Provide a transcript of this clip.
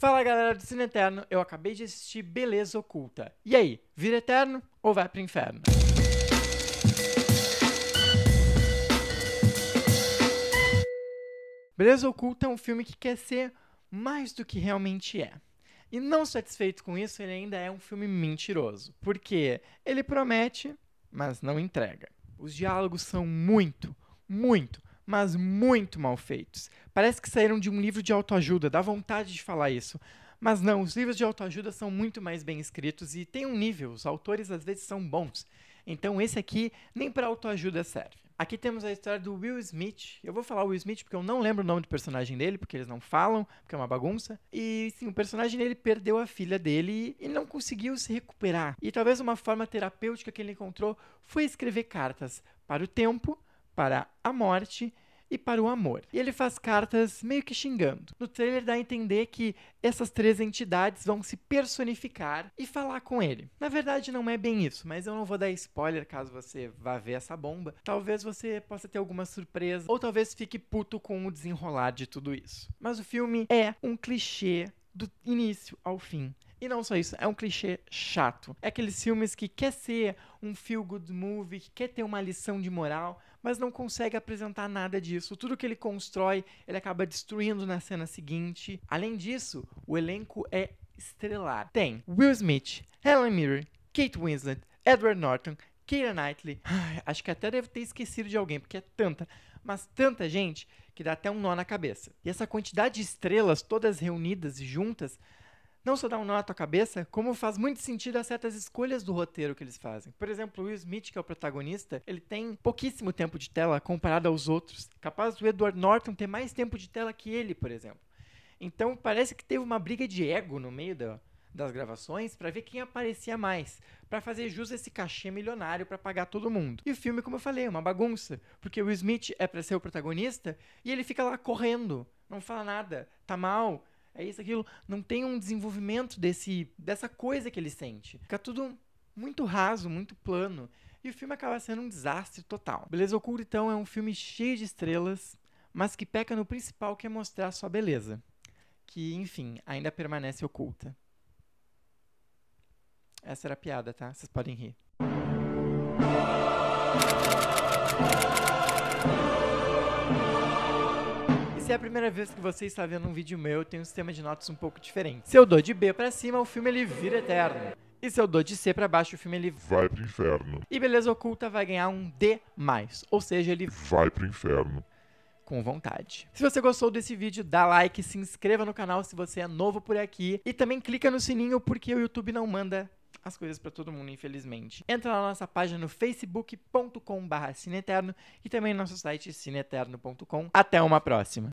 Fala galera do Cine Eterno, eu acabei de assistir Beleza Oculta. E aí, vira eterno ou vai pro inferno? Beleza Oculta é um filme que quer ser mais do que realmente é. E não satisfeito com isso, ele ainda é um filme mentiroso, porque ele promete, mas não entrega. Os diálogos são muito, muito, mas muito mal feitos. Parece que saíram de um livro de autoajuda, dá vontade de falar isso. Mas não, os livros de autoajuda são muito mais bem escritos e tem um nível, os autores às vezes são bons. Então esse aqui nem para autoajuda serve. Aqui temos a história do Will Smith. Eu vou falar Will Smith porque eu não lembro o nome do personagem dele, porque eles não falam, porque é uma bagunça. E sim, o personagem dele perdeu a filha dele e não conseguiu se recuperar. E talvez uma forma terapêutica que ele encontrou foi escrever cartas para o tempo para a morte e para o amor. E ele faz cartas meio que xingando. No trailer dá a entender que essas três entidades vão se personificar e falar com ele. Na verdade, não é bem isso, mas eu não vou dar spoiler caso você vá ver essa bomba. Talvez você possa ter alguma surpresa, ou talvez fique puto com o desenrolar de tudo isso. Mas o filme é um clichê do início ao fim. E não só isso, é um clichê chato. É aqueles filmes que quer ser um feel good movie, que quer ter uma lição de moral, mas não consegue apresentar nada disso. Tudo que ele constrói, ele acaba destruindo na cena seguinte. Além disso, o elenco é estrelar. Tem Will Smith, Helen Mirren, Kate Winslet, Edward Norton, Keira Knightley. Ai, acho que até deve ter esquecido de alguém, porque é tanta, mas tanta gente que dá até um nó na cabeça. E essa quantidade de estrelas todas reunidas e juntas não só dá um nó na tua cabeça, como faz muito sentido a certas escolhas do roteiro que eles fazem. Por exemplo, o Will Smith, que é o protagonista, ele tem pouquíssimo tempo de tela comparado aos outros. Capaz do Edward Norton ter mais tempo de tela que ele, por exemplo. Então parece que teve uma briga de ego no meio da, das gravações para ver quem aparecia mais, para fazer jus a esse cachê milionário para pagar todo mundo. E o filme, como eu falei, é uma bagunça, porque o Will Smith é para ser o protagonista e ele fica lá correndo, não fala nada, tá mal, é isso, aquilo. Não tem um desenvolvimento desse, dessa coisa que ele sente. Fica tudo muito raso, muito plano. E o filme acaba sendo um desastre total. Beleza Oculta, então, é um filme cheio de estrelas, mas que peca no principal, que é mostrar sua beleza. Que, enfim, ainda permanece oculta. Essa era a piada, tá? Vocês podem rir. se é a primeira vez que você está vendo um vídeo meu, eu tenho um sistema de notas um pouco diferente. Se eu dou de B para cima, o filme ele vira eterno. E se eu dou de C para baixo, o filme ele vai pro inferno. E Beleza Oculta vai ganhar um D+, ou seja, ele vai pro inferno com vontade. Se você gostou desse vídeo, dá like, se inscreva no canal se você é novo por aqui e também clica no sininho porque o YouTube não manda as coisas para todo mundo, infelizmente. Entra na nossa página no facebook.com/cineterno e também no nosso site cineterno.com. Até uma próxima.